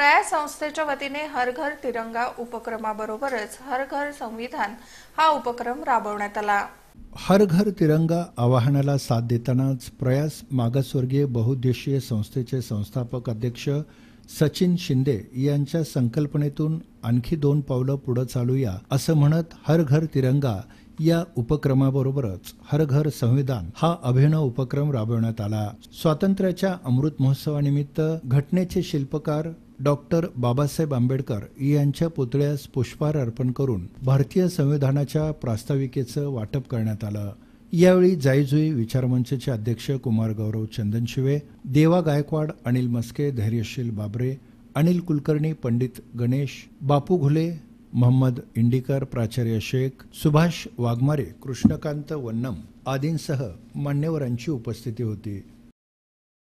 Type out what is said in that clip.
प्रयास संस्थेच्या वतीने हर घर तिरंगा उपक्रमाबरोबरच हर घर संविधान हा उपक्रम राबवण्यात आला हर घर तिरंगा आवाहनाला साथ देतानाच प्रयास मागासवर्गीय बहुद्देशीय संस्थेचे संस्थापक अध्यक्ष सचिन शिंदे यांच्या संकल्पनेतून आणखी दोन पावलं पुढे चालूया असं म्हणत हर घर तिरंगा या उपक्रमाबरोबरच हर घर संविधान हा अभिनव उपक्रम राबवण्यात आला स्वातंत्र्याच्या अमृत महोत्सवानिमित्त घटनेचे शिल्पकार डॉक्टर बाबासाहेब आंबेडकर यांच्या पुतळ्यास पुष्पहार अर्पण करून भारतीय संविधानाच्या प्रास्ताविकेचं वाटप करण्यात आलं यावेळी जाईजुई विचारमंचचे अध्यक्ष कुमार गौरव चंदनशिवे देवा गायकवाड अनिल मस्के धैर्यशील बाबरे अनिल कुलकर्णी पंडित गणेश बापू घुले मोहम्मद इंडिकर प्राचार्य शेख सुभाष वाघमारे कृष्णकांत वन्नम आदींसह मान्यवरांची उपस्थिती होती